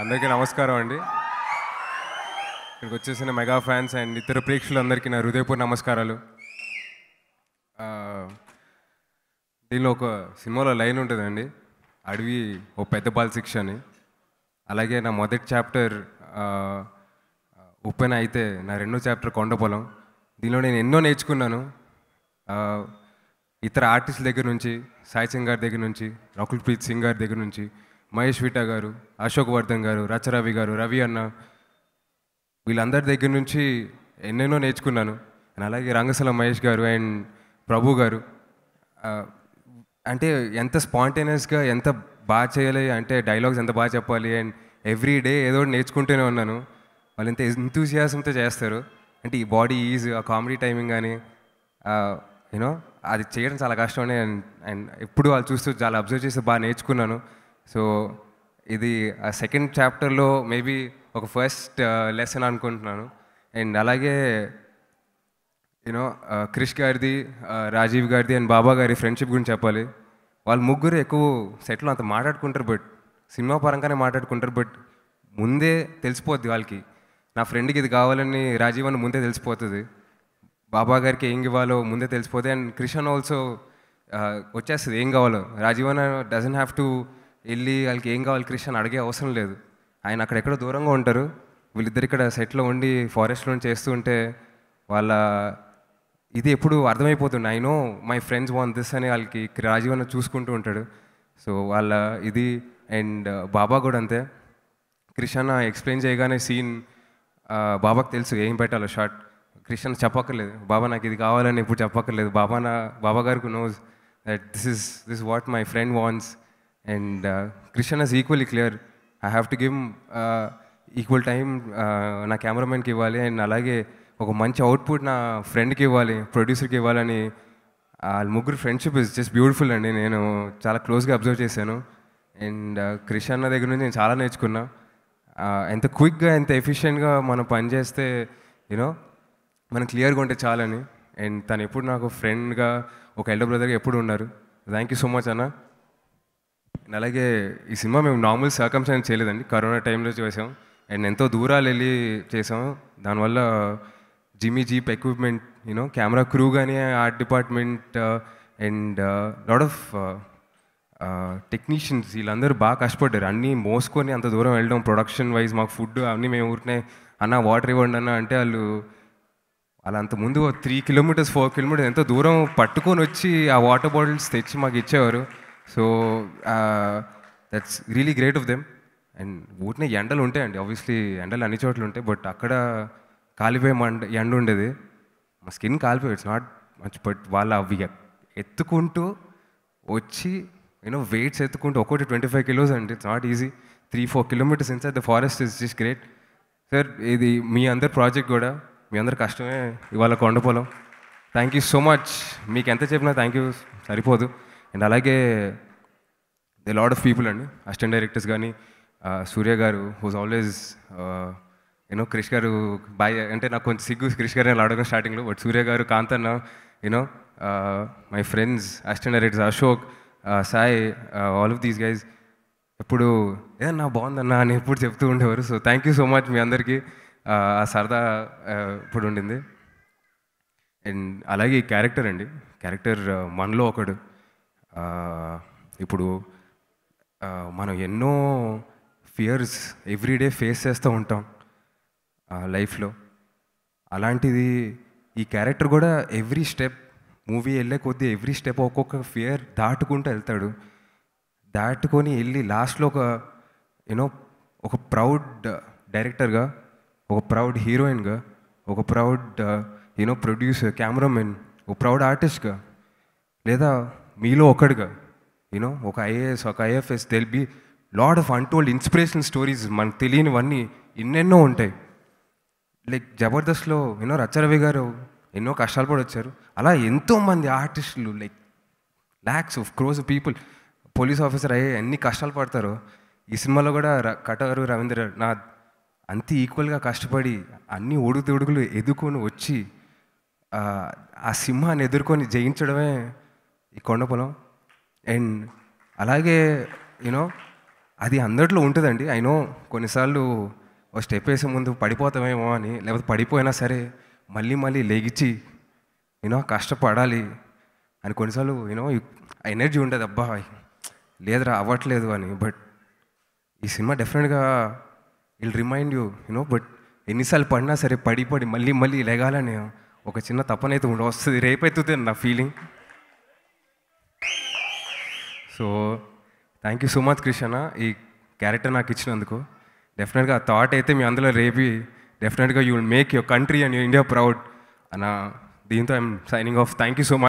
అందరికీ నమస్కారం అండి ఇక్కడికి వచ్చేసిన మెగా ఫ్యాన్స్ అండ్ ఇతర ప్రేక్షకులందరికీ నా హృదయపూర్వ నమస్కారాలు దీనిలో ఒక సినిమాలో లైన్ ఉంటుందండి అడవి ఓ పెద్ద బాల్ శిక్ష అని అలాగే నా మొదటి చాప్టర్ ఓపెన్ అయితే నా రెండో చాప్టర్ కొండపొలం దీనిలో నేను ఎన్నో నేర్చుకున్నాను ఇతర ఆర్టిస్ట్ దగ్గర నుంచి సాయి సింగ్ గారి దగ్గర నుంచి రకుల్ ప్రీత్ సింగ్ గారి దగ్గర నుంచి మహేష్ విటా గారు అశోక్ వర్ధన్ గారు రచరవి గారు రవి అన్న వీళ్ళందరి దగ్గర నుంచి ఎన్నెన్నో నేర్చుకున్నాను అండ్ అలాగే రంగస్థలం మహేష్ గారు అండ్ ప్రభు గారు అంటే ఎంత స్పాంటేనియస్గా ఎంత బాగా చేయాలి అంటే డైలాగ్స్ ఎంత బాగా చెప్పాలి అండ్ ఎవ్రీ డే ఏదో నేర్చుకుంటూనే ఉన్నాను వాళ్ళు ఎంత ఎంతూసియాసంతో చేస్తారు అంటే ఈ body is a comedy timing కానీ యూనో అది చేయడం చాలా కష్టం అండ్ అండ్ ఎప్పుడు వాళ్ళు చూస్తూ చాలా అబ్జర్వ్ చేస్తే బాగా నేర్చుకున్నాను సో ఇది ఆ సెకండ్ చాప్టర్లో మేబీ ఒక ఫస్ట్ లెసన్ uh, అనుకుంటున్నాను అండ్ అలాగే యూనో క్రిష్ uh, గారిది రాజీవ్ uh, గారిది అండ్ బాబా గారి ఫ్రెండ్షిప్ గురించి చెప్పాలి వాళ్ళు ముగ్గురు ఎక్కువ సెట్లో అంత మాట్లాడుకుంటారు బట్ సినిమా పరంగానే మాట్లాడుకుంటారు బట్ ముందే తెలిసిపోద్ది వాళ్ళకి నా ఫ్రెండ్కి ఇది కావాలని రాజీవ్ అని ముందే తెలిసిపోతుంది బాబా గారికి ఏం ఇవ్వాలో ముందే తెలిసిపోతే అండ్ క్రిషన్ ఆల్సో వచ్చేస్తుంది ఏం కావాలో రాజీవ్ అన్న డజన్ హ్యావ్ టు వెళ్ళి వాళ్ళకి ఏం కావాలి క్రిష్ అని అడిగే అవసరం లేదు ఆయన అక్కడెక్కడ దూరంగా ఉంటారు వీళ్ళిద్దరు ఇక్కడ సెట్లో ఉండి ఫారెస్ట్లో చేస్తూ ఉంటే వాళ్ళ ఇది ఎప్పుడు అర్థమైపోతుంది I know my friends want this అని వాళ్ళకి రాజీవ్ అన్న చూసుకుంటూ ఉంటాడు సో వాళ్ళ ఇది అండ్ uh, బాబా కూడా అంతే క్రిషన్ ఎక్స్ప్లెయిన్ చేయగానే సీన్ uh, బాబాకు తెలుసు ఏం పెట్టాలో షార్ట్ క్రిషన్ చెప్పక్కర్లేదు బాబా నాకు ఇది కావాలని ఇప్పుడు చెప్పక్కర్లేదు బాబా నా బాబా గారికి knows that this is this what my friend wants and uh, is equally clear I have to give equal time నా కెమెరామెన్కి ఇవ్వాలి అండ్ అలాగే ఒక మంచి అవుట్పుట్ నా ఫ్రెండ్కి ఇవ్వాలి ప్రొడ్యూసర్కి ఇవ్వాలని వాళ్ళ ముగ్గురు ఫ్రెండ్షిప్ ఇస్ జస్ట్ బ్యూటిఫుల్ అండి నేను చాలా క్లోజ్గా అబ్జర్వ్ చేశాను అండ్ క్రిష్ uh, అన్న దగ్గర నుంచి నేను చాలా నేర్చుకున్నా ఎంత క్విక్గా ఎంత ఎఫిషియెంట్గా మనం పని చేస్తే యూనో మనం క్లియర్గా ఉంటే చాలని అండ్ తను ఎప్పుడు నాకు ఫ్రెండ్గా ఒక ఎల్డర్ బ్రదర్గా ఎప్పుడు ఉన్నారు థ్యాంక్ యూ సో మచ్ అన్న అలాగే ఈ సినిమా మేము నార్మల్ అని చేయలేదండి కరోనా టైంలో చేసాం అండ్ ఎంతో దూరాలు వెళ్ళి చేసాం దానివల్ల jimmy jib equipment you know camera crew కానీ art department and lot of technicians వీళ్ళందరూ బాగా కష్టపడ్డారు అన్నీ మోసుకొని అంత దూరం వెళ్ళడం ప్రొడక్షన్ వైజ్ మాకు ఫుడ్ అన్నీ మేము ఊరికనే అన్న వాటర్ ఇవ్వండి అన్న అంటే వాళ్ళు వాళ్ళు అంత ముందు త్రీ కిలోమీటర్స్ ఫోర్ కిలోమీటర్స్ ఎంతో దూరం పట్టుకొని వచ్చి ఆ వాటర్ బాటిల్స్ తెచ్చి మాకు ఇచ్చేవారు so that's really great of them and ఊటినే ఎండలు ఉంటాయండి ఆబ్వియస్లీ ఎండలు అన్ని చోట్ల ఉంటాయి బట్ అక్కడ కాలిపోయే మండ ఎండ ఉండేది మా స్కిన్ కాలిపోయి ఇట్స్ నాట్ మచ్ బట్ వాళ్ళు అవి ఎత్తుకుంటూ వచ్చి యూనో వెయిట్స్ ఎత్తుకుంటూ ఒక్కోటి ట్వంటీ ఫైవ్ కిలోస్ అండి it's not easy three four kilometers inside the forest is just great sir ఇది మీ అందరి ప్రాజెక్ట్ కూడా మీ అందరి కష్టమే ఇవాళ Kondapolam thank you so much మీకు ఎంత చెప్పినా థ్యాంక్ యూ సరిపోదు అండ్ అలాగే ది లాడ్ ఆఫ్ పీపుల్ అండి అసిస్టెంట్ డైరెక్టర్స్ కానీ సూర్య గారు హూజ్ ఆల్వేస్ యూనో క్రిష్ గారు బాయ్ అంటే నాకు కొంచెం సిగ్గు క్రిష్ గారు అలా అడగడం స్టార్టింగ్లో but Surya garu Kanthanna you know my friends assistant directors Ashok Sai all of these guys ఎప్పుడు ఏదన్నా బాగుందన్నా అని ఎప్పుడు చెప్తూ ఉండేవారు so thank you so much మీ అందరికీ ఆ సరదా ఇప్పుడు ఉండింది అండ్ అలాగే క్యారెక్టర్ అండి క్యారెక్టర్ మనలో ఒకడు ఇప్పుడు మనం ఎన్నో ఫియర్స్ ఎవ్రీడే ఫేస్ చేస్తూ ఉంటాం లైఫ్లో అలాంటిది ఈ క్యారెక్టర్ కూడా ఎవ్రీ స్టెప్ మూవీ వెళ్ళే కొద్దీ ఎవ్రీ స్టెప్ ఒక్కొక్క ఫియర్ దాటుకుంటూ వెళ్తాడు దాటుకొని వెళ్ళి లాస్ట్లో ఒక యూనో ఒక ప్రౌడ్ డైరెక్టర్గా ఒక ప్రౌడ్ హీరోయిన్గా ఒక ప్రౌడ్ యూనో ప్రొడ్యూసర్ కెమెరామెన్ ఒక ప్రౌడ్ ఆర్టిస్ట్గా లేదా మీలో ఒకడుగా యూనో ఒక ఐఏఎస్ ఒక IFS they'll be lot of untold inspiration stories మనకు తెలియనివన్నీ ఎన్నెన్నో ఉంటాయి లైక్ జబర్దస్త్లో ఎన్నో రచ్చరవి గారు ఎన్నో కష్టాలు పడి వచ్చారు అలా ఎంతోమంది ఆర్టిస్టులు like lakhs of crores people police officer అయ్యే ఎన్ని కష్టాలు పడతారు ఈ సినిమాలో కూడా కటారు రవీంద్ర నా అంత ఈక్వల్గా కష్టపడి అన్ని ఒడుగుదొడుగులు ఎదుర్కొని వచ్చి ఆ సింహాన్ని ఎదుర్కొని జయించడమే ఈ కొండ పొలం అండ్ అలాగే యూనో అది అందరిలో ఉంటుందండి ఐ నో కొన్నిసార్లు ఓ స్టెప్ వేసే ముందు పడిపోతామేమో అని లేకపోతే పడిపోయినా సరే మళ్ళీ మళ్ళీ లెగిచ్చి యూనో కష్టపడాలి అని కొన్నిసార్లు యూనో ఎనర్జీ ఉండేది అబ్బా లేదురా అవ్వట్లేదు అని బట్ ఈ సినిమా డెఫినెట్గా will remind you you know but ఎన్నిసార్లు పడినా సరే పడి పడి మళ్ళీ మళ్ళీ లెగాలని ఒక చిన్న తప్పనైతే ఉండ వస్తుంది రేపు అవుతుంది నా feeling so thank you so much Krishna ఈ క్యారెక్టర్ నాకు ఇచ్చినందుకు డెఫినెట్గా ఆ థాట్ అయితే మీ అందులో రేపి డెఫినెట్గా you will make your country and you India proud అన్న దీంతో I'm signing off thank you so much